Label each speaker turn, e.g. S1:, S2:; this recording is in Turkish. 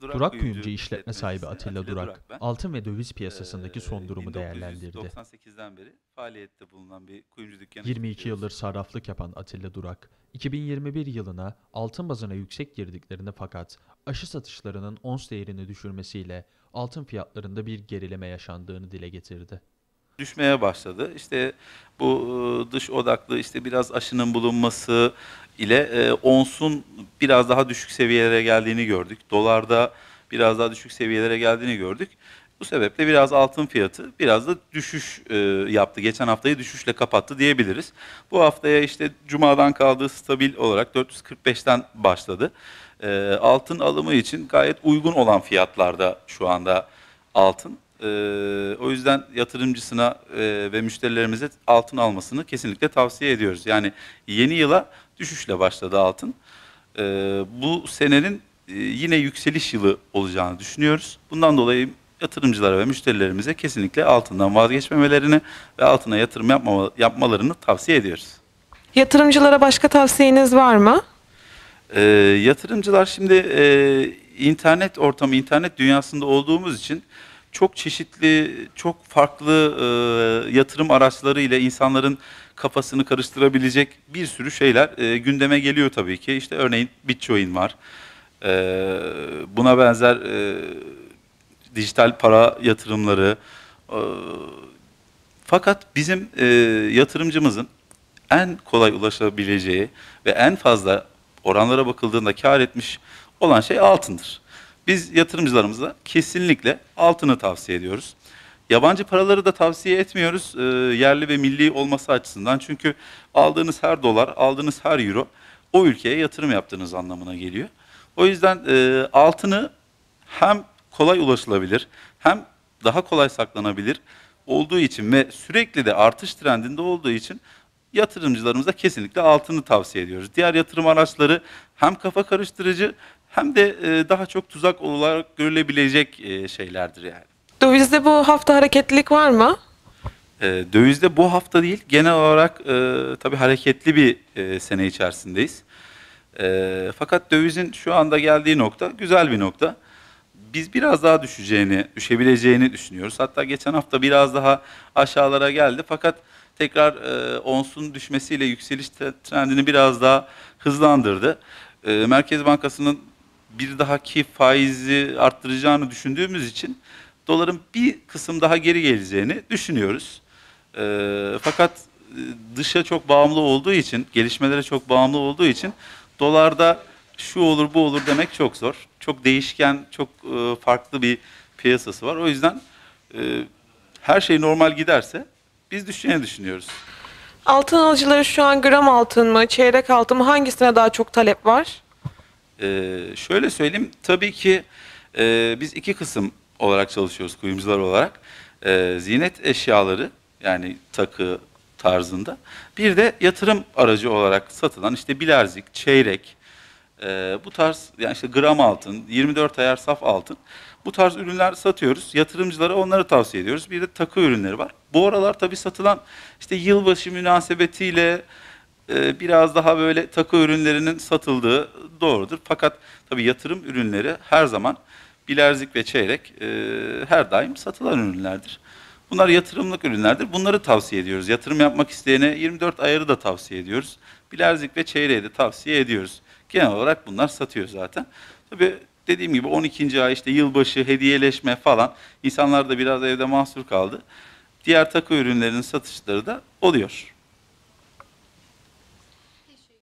S1: Durak, Durak Kuyumcu, Kuyumcu işletme sahibi Atilla, Atilla Durak, Durak altın ve döviz piyasasındaki ee, son durumu değerlendirdi. 1998'den beri faaliyette bulunan bir kuyumcu dükkanı. 22 yıldır sarraflık yapan Atilla Durak, 2021 yılına altın bazına yüksek girdiklerini fakat aşı satışlarının ons değerini düşürmesiyle altın fiyatlarında bir gerileme yaşandığını dile getirdi düşmeye başladı. İşte bu e, dış odaklı işte biraz aşının bulunması ile e, onsun biraz daha düşük seviyelere geldiğini gördük. Dolarda biraz daha düşük seviyelere geldiğini gördük. Bu sebeple biraz altın fiyatı biraz da düşüş e, yaptı. Geçen haftayı düşüşle kapattı diyebiliriz. Bu haftaya işte cumadan kaldığı stabil olarak 445'ten başladı. E, altın alımı için gayet uygun olan fiyatlarda şu anda altın. E, o yüzden yatırımcısına e, ve müşterilerimize altın almasını kesinlikle tavsiye ediyoruz. Yani yeni yıla düşüşle başladı altın. E, bu senenin e, yine yükseliş yılı olacağını düşünüyoruz. Bundan dolayı yatırımcılara ve müşterilerimize kesinlikle altından vazgeçmemelerini ve altına yatırım yapmama, yapmalarını tavsiye ediyoruz. Yatırımcılara başka tavsiyeniz var mı? E, yatırımcılar şimdi e, internet ortamı, internet dünyasında olduğumuz için çok çeşitli, çok farklı e, yatırım araçları ile insanların kafasını karıştırabilecek bir sürü şeyler e, gündeme geliyor tabii ki. İşte örneğin Bitcoin var. E, buna benzer e, dijital para yatırımları. E, fakat bizim e, yatırımcımızın en kolay ulaşabileceği ve en fazla oranlara bakıldığında kar etmiş olan şey altındır. Biz yatırımcılarımıza kesinlikle altını tavsiye ediyoruz. Yabancı paraları da tavsiye etmiyoruz e, yerli ve milli olması açısından. Çünkü aldığınız her dolar, aldığınız her euro o ülkeye yatırım yaptığınız anlamına geliyor. O yüzden e, altını hem kolay ulaşılabilir hem daha kolay saklanabilir olduğu için ve sürekli de artış trendinde olduğu için yatırımcılarımıza kesinlikle altını tavsiye ediyoruz. Diğer yatırım araçları hem kafa karıştırıcı hem de e, daha çok tuzak olarak görülebilecek e, şeylerdir yani. Dövizde bu hafta hareketlilik var mı? E, dövizde bu hafta değil genel olarak e, tabii hareketli bir e, sene içerisindeyiz. fakat dövizin şu anda geldiği nokta güzel bir nokta. Biz biraz daha düşeceğini, düşebileceğini düşünüyoruz. Hatta geçen hafta biraz daha aşağılara geldi fakat tekrar e, onsun düşmesiyle yükseliş trendini biraz daha hızlandırdı. E, Merkez Bankası'nın bir dahaki faizi arttıracağını düşündüğümüz için doların bir kısım daha geri geleceğini düşünüyoruz. E, fakat e, dışa çok bağımlı olduğu için, gelişmelere çok bağımlı olduğu için dolarda şu olur bu olur demek çok zor. Çok değişken, çok e, farklı bir piyasası var. O yüzden e, her şey normal giderse biz düşeceğini düşünüyoruz. Altın alıcıları şu an gram altın mı, çeyrek altın mı hangisine daha çok talep var? Ee, şöyle söyleyeyim, tabii ki e, biz iki kısım olarak çalışıyoruz kuyumcular olarak. E, zinet eşyaları yani takı tarzında. Bir de yatırım aracı olarak satılan işte bilerzik, çeyrek, e, bu tarz yani işte gram altın, 24 ayar saf altın bu tarz ürünler satıyoruz. Yatırımcılara onları tavsiye ediyoruz. Bir de takı ürünleri var. Bu aralar tabii satılan işte yılbaşı münasebetiyle e, biraz daha böyle takı ürünlerinin satıldığı doğrudur. Fakat tabii yatırım ürünleri her zaman bilerzik ve çeyrek e, her daim satılan ürünlerdir. Bunlar yatırımlık ürünlerdir. Bunları tavsiye ediyoruz. Yatırım yapmak isteyene 24 ayarı da tavsiye ediyoruz. Bilerzik ve çeyreği de tavsiye ediyoruz. Genel olarak bunlar satıyor zaten. Tabii dediğim gibi 12. ay işte yılbaşı, hediyeleşme falan insanlar da biraz evde mahsur kaldı diğer takı ürünlerinin satışları da oluyor.